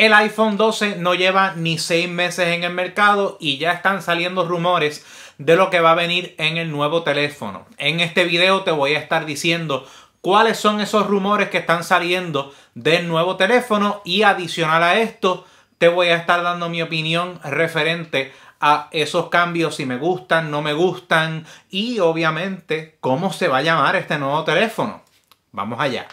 El iPhone 12 no lleva ni seis meses en el mercado y ya están saliendo rumores de lo que va a venir en el nuevo teléfono. En este video te voy a estar diciendo cuáles son esos rumores que están saliendo del nuevo teléfono y adicional a esto te voy a estar dando mi opinión referente a esos cambios, si me gustan, no me gustan y obviamente cómo se va a llamar este nuevo teléfono. Vamos allá.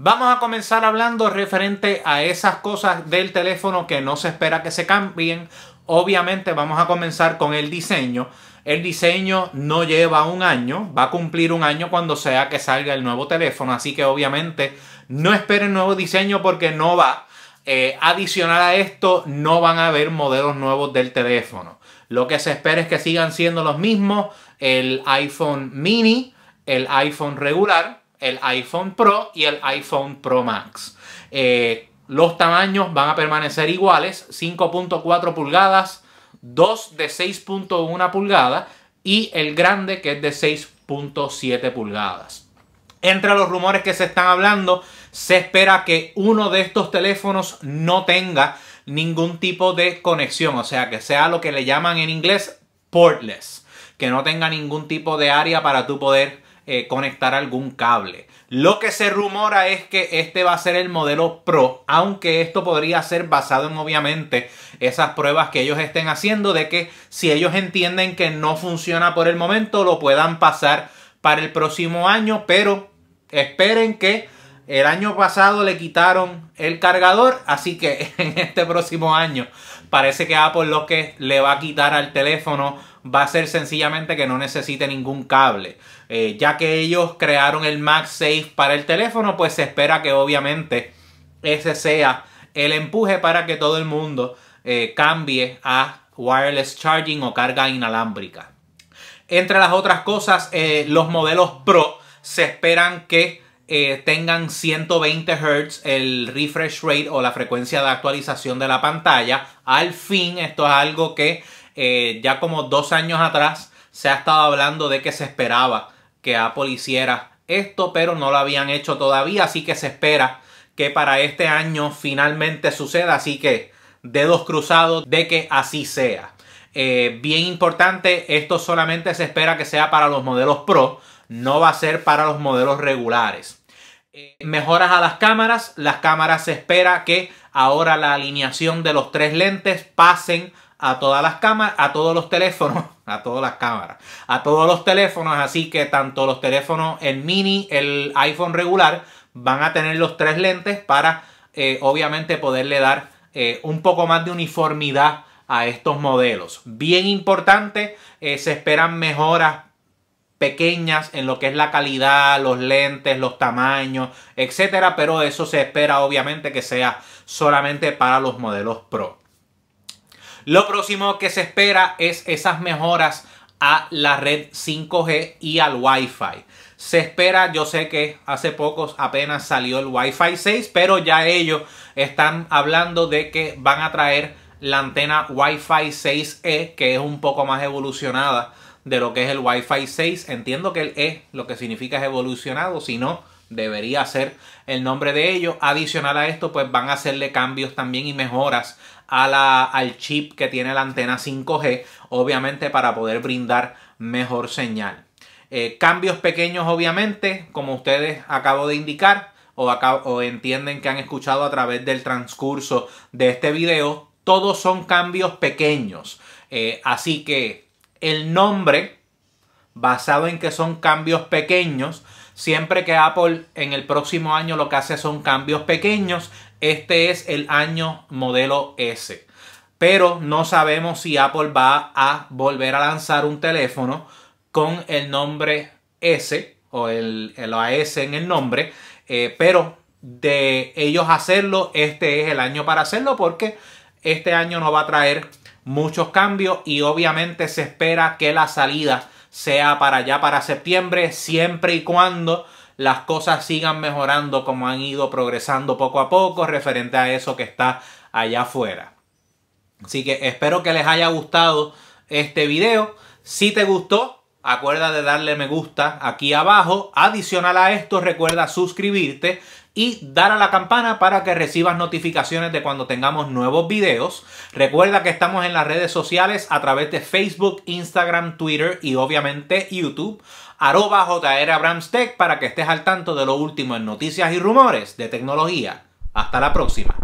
Vamos a comenzar hablando referente a esas cosas del teléfono que no se espera que se cambien. Obviamente vamos a comenzar con el diseño. El diseño no lleva un año, va a cumplir un año cuando sea que salga el nuevo teléfono, así que obviamente no esperen nuevo diseño porque no va. Eh, adicional a esto, no van a haber modelos nuevos del teléfono. Lo que se espera es que sigan siendo los mismos el iPhone mini, el iPhone regular el iPhone Pro y el iPhone Pro Max. Eh, los tamaños van a permanecer iguales, 5.4 pulgadas, 2 de 6.1 pulgadas y el grande que es de 6.7 pulgadas. Entre los rumores que se están hablando, se espera que uno de estos teléfonos no tenga ningún tipo de conexión, o sea, que sea lo que le llaman en inglés portless, que no tenga ningún tipo de área para tú poder eh, conectar algún cable. Lo que se rumora es que este va a ser el modelo Pro, aunque esto podría ser basado en obviamente esas pruebas que ellos estén haciendo de que si ellos entienden que no funciona por el momento, lo puedan pasar para el próximo año, pero esperen que el año pasado le quitaron el cargador, así que en este próximo año parece que Apple lo que le va a quitar al teléfono va a ser sencillamente que no necesite ningún cable. Eh, ya que ellos crearon el MagSafe para el teléfono, pues se espera que obviamente ese sea el empuje para que todo el mundo eh, cambie a wireless charging o carga inalámbrica. Entre las otras cosas, eh, los modelos Pro se esperan que eh, tengan 120 Hz el refresh rate o la frecuencia de actualización de la pantalla. Al fin, esto es algo que eh, ya como dos años atrás se ha estado hablando de que se esperaba que Apple hiciera esto, pero no lo habían hecho todavía, así que se espera que para este año finalmente suceda, así que dedos cruzados de que así sea. Eh, bien importante, esto solamente se espera que sea para los modelos Pro, no va a ser para los modelos regulares. Eh, mejoras a las cámaras. Las cámaras se espera que ahora la alineación de los tres lentes pasen a todas las cámaras, a todos los teléfonos, a todas las cámaras, a todos los teléfonos, así que tanto los teléfonos, el mini, el iPhone regular, van a tener los tres lentes para eh, obviamente poderle dar eh, un poco más de uniformidad a estos modelos. Bien importante, se esperan mejoras pequeñas en lo que es la calidad, los lentes, los tamaños, etcétera, pero eso se espera obviamente que sea solamente para los modelos Pro. Lo próximo que se espera es esas mejoras a la red 5G y al Wi-Fi. Se espera, yo sé que hace pocos apenas salió el Wi-Fi 6, pero ya ellos están hablando de que van a traer la antena Wi-Fi 6E, que es un poco más evolucionada de lo que es el Wi-Fi 6. Entiendo que el E lo que significa es evolucionado, si no, debería ser el nombre de ello. Adicional a esto, pues van a hacerle cambios también y mejoras a la, al chip que tiene la antena 5G, obviamente para poder brindar mejor señal. Eh, cambios pequeños, obviamente, como ustedes acabo de indicar o, entienden que han escuchado a través del transcurso de este video, todos son cambios pequeños. Eh, así que el nombre, basado en que son cambios pequeños, siempre que Apple en el próximo año lo que hace son cambios pequeños, este es el año modelo S. Pero no sabemos si Apple va a volver a lanzar un teléfono con el nombre S o el, AS en el nombre, eh, pero de ellos hacerlo, este es el año para hacerlo porque este año nos va a traer muchos cambios y obviamente se espera que la salida sea para allá para septiembre, siempre y cuando las cosas sigan mejorando como han ido progresando poco a poco referente a eso que está allá afuera. Así que espero que les haya gustado este video. Si te gustó, acuerda de darle me gusta aquí abajo. Adicional a esto, recuerda suscribirte y dar a la campana para que recibas notificaciones de cuando tengamos nuevos videos. Recuerda que estamos en las redes sociales a través de Facebook, Instagram, Twitter y obviamente YouTube. Arroba JR Tech para que estés al tanto de lo último en noticias y rumores de tecnología. Hasta la próxima.